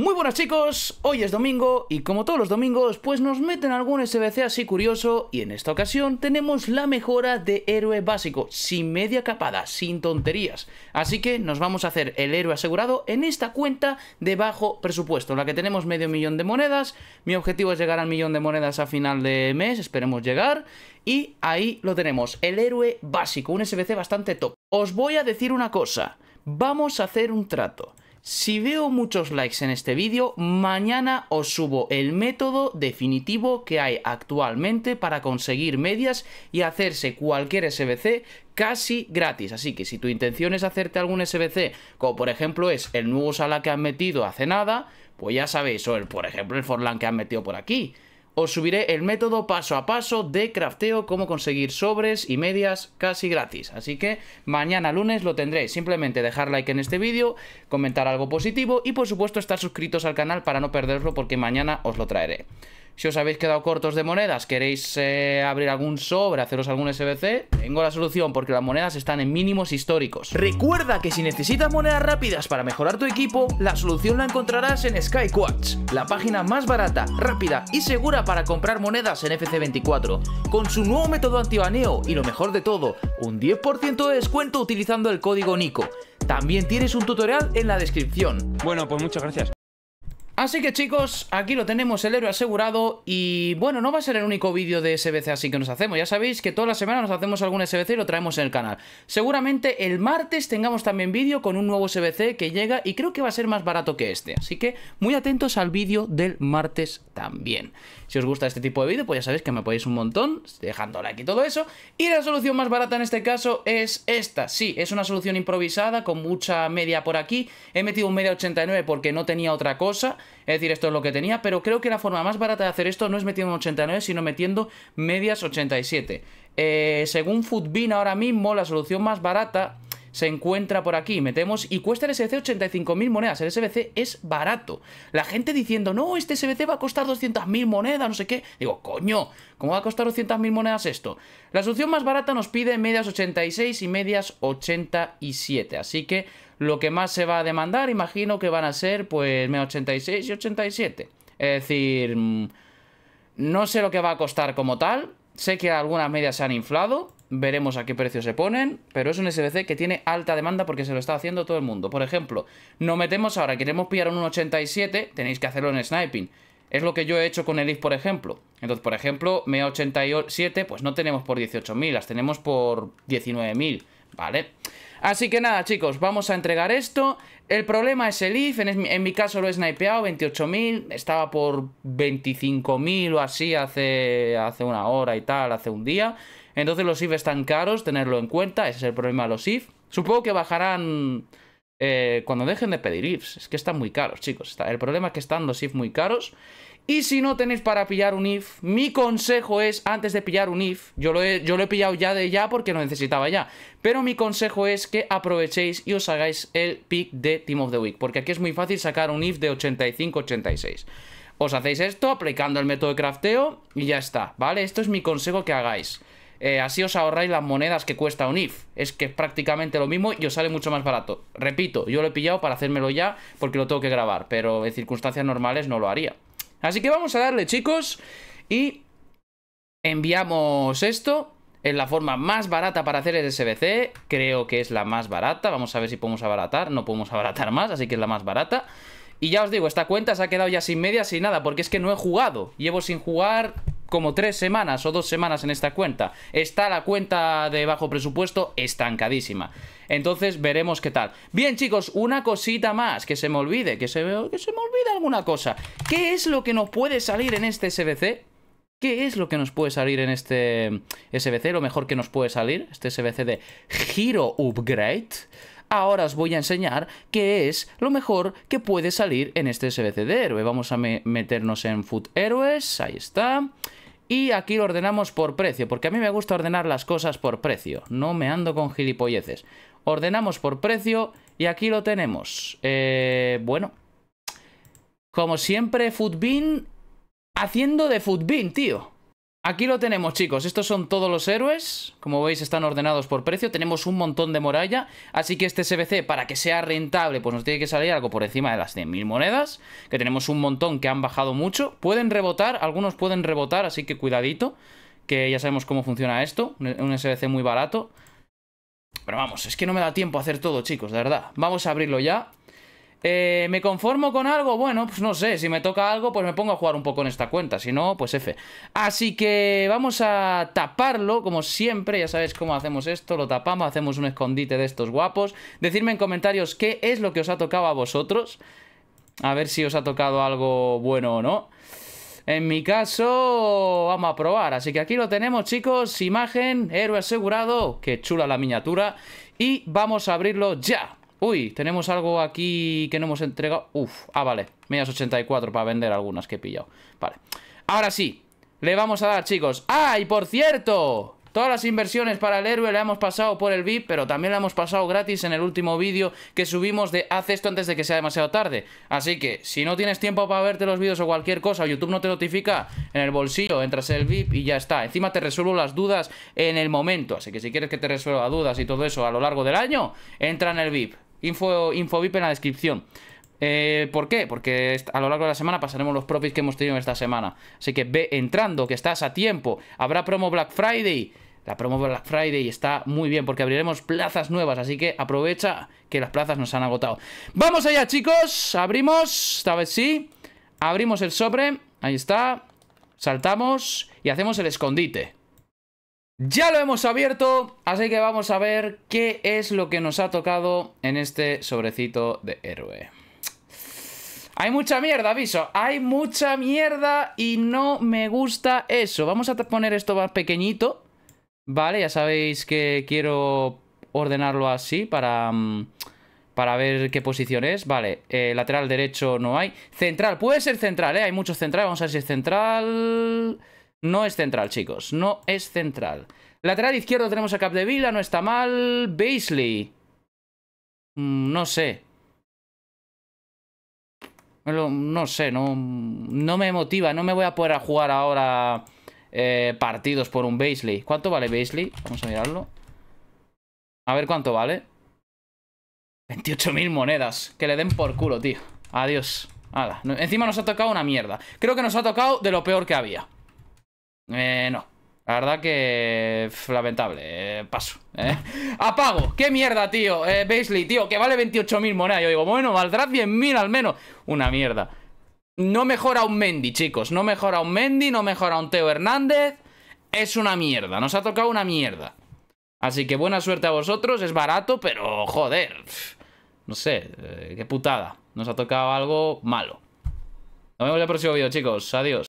Muy buenas chicos, hoy es domingo y como todos los domingos pues nos meten algún SBC así curioso y en esta ocasión tenemos la mejora de héroe básico, sin media capada, sin tonterías. Así que nos vamos a hacer el héroe asegurado en esta cuenta de bajo presupuesto, en la que tenemos medio millón de monedas, mi objetivo es llegar al millón de monedas a final de mes, esperemos llegar, y ahí lo tenemos, el héroe básico, un SBC bastante top. Os voy a decir una cosa, vamos a hacer un trato. Si veo muchos likes en este vídeo, mañana os subo el método definitivo que hay actualmente para conseguir medias y hacerse cualquier SBC casi gratis. Así que si tu intención es hacerte algún SBC, como por ejemplo es el nuevo Sala que han metido hace nada, pues ya sabéis, o el, por ejemplo el Forlan que han metido por aquí, os subiré el método paso a paso de crafteo, cómo conseguir sobres y medias casi gratis. Así que mañana lunes lo tendréis. Simplemente dejar like en este vídeo, comentar algo positivo y por supuesto estar suscritos al canal para no perderlo porque mañana os lo traeré. Si os habéis quedado cortos de monedas, queréis eh, abrir algún sobre, haceros algún SBC, tengo la solución porque las monedas están en mínimos históricos. Recuerda que si necesitas monedas rápidas para mejorar tu equipo, la solución la encontrarás en SkyQuartz, la página más barata, rápida y segura para comprar monedas en FC24 con su nuevo método antibaneo y lo mejor de todo, un 10% de descuento utilizando el código NICO. También tienes un tutorial en la descripción. Bueno, pues muchas gracias. Así que chicos, aquí lo tenemos el héroe asegurado y bueno, no va a ser el único vídeo de SBC así que nos hacemos. Ya sabéis que toda las semana nos hacemos algún SBC y lo traemos en el canal. Seguramente el martes tengamos también vídeo con un nuevo SBC que llega y creo que va a ser más barato que este. Así que muy atentos al vídeo del martes también. Si os gusta este tipo de vídeo, pues ya sabéis que me podéis un montón, dejando like y todo eso. Y la solución más barata en este caso es esta. Sí, es una solución improvisada con mucha media por aquí. He metido un media 89 porque no tenía otra cosa. Es decir, esto es lo que tenía, pero creo que la forma más barata de hacer esto no es metiendo 89, sino metiendo medias 87. Eh, según Foodbin ahora mismo, la solución más barata se encuentra por aquí. Metemos y cuesta el SBC 85.000 monedas. El SBC es barato. La gente diciendo, no, este SBC va a costar 200.000 monedas, no sé qué. Digo, coño, ¿cómo va a costar 200.000 monedas esto? La solución más barata nos pide medias 86 y medias 87. Así que lo que más se va a demandar, imagino que van a ser pues M86 y 87. Es decir, mm, no sé lo que va a costar como tal. Sé que algunas medias se han inflado, veremos a qué precio se ponen, pero es un SBC que tiene alta demanda porque se lo está haciendo todo el mundo. Por ejemplo, no metemos ahora, queremos pillar un 87, tenéis que hacerlo en sniping. Es lo que yo he hecho con el IF, por ejemplo. Entonces, por ejemplo, MEA87, pues no tenemos por 18.000, las tenemos por 19.000, ¿vale? vale Así que nada, chicos, vamos a entregar esto. El problema es el IF, en, mi caso lo he snipeado, 28.000, estaba por 25.000 o así hace, hace una hora y tal, hace un día. Entonces los IF están caros, tenerlo en cuenta, ese es el problema de los IF. Supongo que bajarán eh, cuando dejen de pedir IFs. Es que están muy caros, chicos. El problema es que están los ifs muy caros. Y si no tenéis para pillar un IF, mi consejo es, antes de pillar un IF, yo lo yo lo he pillado ya de ya porque lo necesitaba ya, pero mi consejo es que aprovechéis y os hagáis el pick de Team of the Week, porque aquí es muy fácil sacar un IF de 85-86. Os hacéis esto aplicando el método de crafteo y ya está, ¿vale? Esto es mi consejo que hagáis. Eh, así os ahorráis las monedas que cuesta un IF. Es que es prácticamente lo mismo y os sale mucho más barato. Repito, yo lo he pillado para hacérmelo ya porque lo tengo que grabar, pero en circunstancias normales no lo haría. Así que vamos a darle, chicos, y enviamos esto. Es la forma más barata para hacer el SBC. Creo que es la más barata. Vamos a ver si podemos abaratar. No podemos abaratar más, así que es la más barata. Y ya os digo, esta cuenta se ha quedado ya sin media, sin nada, porque es que no he jugado. Llevo sin jugar como tres semanas o dos semanas en esta cuenta. Está la cuenta de bajo presupuesto estancadísima. Entonces veremos qué tal. Bien, chicos, una cosita más. Que se me olvide, que se, que se me olvide alguna cosa. ¿Qué es lo que nos puede salir en este SBC? ¿Qué es lo que nos puede salir en este SBC? Lo mejor que nos puede salir, este SBC de Giro Upgrade. Ahora os voy a enseñar qué es lo mejor que puede salir en este SBC de héroe. Vamos a meternos en Food Héroes, ahí está. Y aquí lo ordenamos por precio, porque a mí me gusta ordenar las cosas por precio. No me ando con gilipolleces. Ordenamos por precio y aquí lo tenemos. Eh, bueno. Como siempre, Foodbin haciendo de Foodbin, tío. Aquí lo tenemos, chicos. Estos son todos los héroes. Como veis, están ordenados por precio. Tenemos un montón de muralla Así que este SBC, para que sea rentable, pues nos tiene que salir algo por encima de las 100.000 monedas. Que tenemos un montón que han bajado mucho. Pueden rebotar, algunos pueden rebotar, así que cuidadito. Que ya sabemos cómo funciona esto. Un SBC muy barato. Pero vamos, es que no me da tiempo a hacer todo, chicos, de verdad. Vamos a abrirlo ya. Eh, ¿Me conformo con algo? Bueno, pues no sé, si me toca algo, pues me pongo a jugar un poco en esta cuenta, si no, pues F. Así que vamos a taparlo, como siempre, ya sabéis cómo hacemos esto, lo tapamos, hacemos un escondite de estos guapos. Decidme en comentarios qué es lo que os ha tocado a vosotros, a ver si os ha tocado algo bueno o no. En mi caso, vamos a probar. Así que aquí lo tenemos, chicos. Imagen, héroe asegurado. Qué chula la miniatura. Y vamos a abrirlo ya. Uy, tenemos algo aquí que no hemos entregado. Uf, ah, vale. Medias 84 para vender algunas que he pillado. Vale. Ahora sí, le vamos a dar, chicos. ¡Ah, y por cierto! Todas las inversiones para el héroe le hemos pasado por el VIP, pero también la hemos pasado gratis en el último vídeo que subimos de haz esto antes de que sea demasiado tarde. Así que, si no tienes tiempo para verte los vídeos o cualquier cosa, o YouTube no te notifica, en el bolsillo entras en el VIP y ya está. Encima te resuelvo las dudas en el momento, así que si quieres que te resuelva dudas y todo eso a lo largo del año, entra en el VIP. Info, info VIP en la descripción. Eh, ¿Por qué? Porque a lo largo de la semana pasaremos los profits que hemos tenido esta semana. Así que ve entrando, que estás a tiempo. Habrá promo Black Friday. La promo Black Friday está muy bien porque abriremos plazas nuevas, así que aprovecha que las plazas nos han agotado. Vamos allá, chicos. Abrimos, esta vez sí. Abrimos el sobre. Ahí está. Saltamos y hacemos el escondite. Ya lo hemos abierto, así que vamos a ver qué es lo que nos ha tocado en este sobrecito de héroe. Hay mucha mierda, aviso. Hay mucha mierda y no me gusta eso. Vamos a poner esto más pequeñito. Vale, ya sabéis que quiero ordenarlo así para, mm, para ver qué posición es. Vale, eh, lateral derecho no hay. Central, puede ser central, ¿eh? Hay muchos centrales. Vamos a ver si es central... No es central, chicos. No es central. Lateral izquierdo tenemos a Capdevila. No está mal. Beasley. Mm, no sé. No sé, no, no me motiva. No me voy a poder jugar ahora eh, partidos por un Beasley. ¿Cuánto vale Beasley? Vamos a mirarlo. A ver cuánto vale. 28.000 monedas. Que le den por culo, tío. Adiós. Encima nos ha tocado una mierda. Creo que nos ha tocado de lo peor que había. Eh, no. La verdad que... lamentable. Eh, paso. Eh. ¡Apago! ¡Qué mierda, tío! Eh, Beasley, tío, que vale 28.000 monedas. Yo digo, bueno, valdrá 100.000 al menos. Una mierda. No mejora un Mendy, chicos. No mejora un Mendy, no mejora un Teo Hernández. Es una mierda. Nos ha tocado una mierda. Así que buena suerte a vosotros. Es barato, pero joder. No sé, eh, qué putada. Nos ha tocado algo malo. Nos vemos en el próximo vídeo, chicos. Adiós.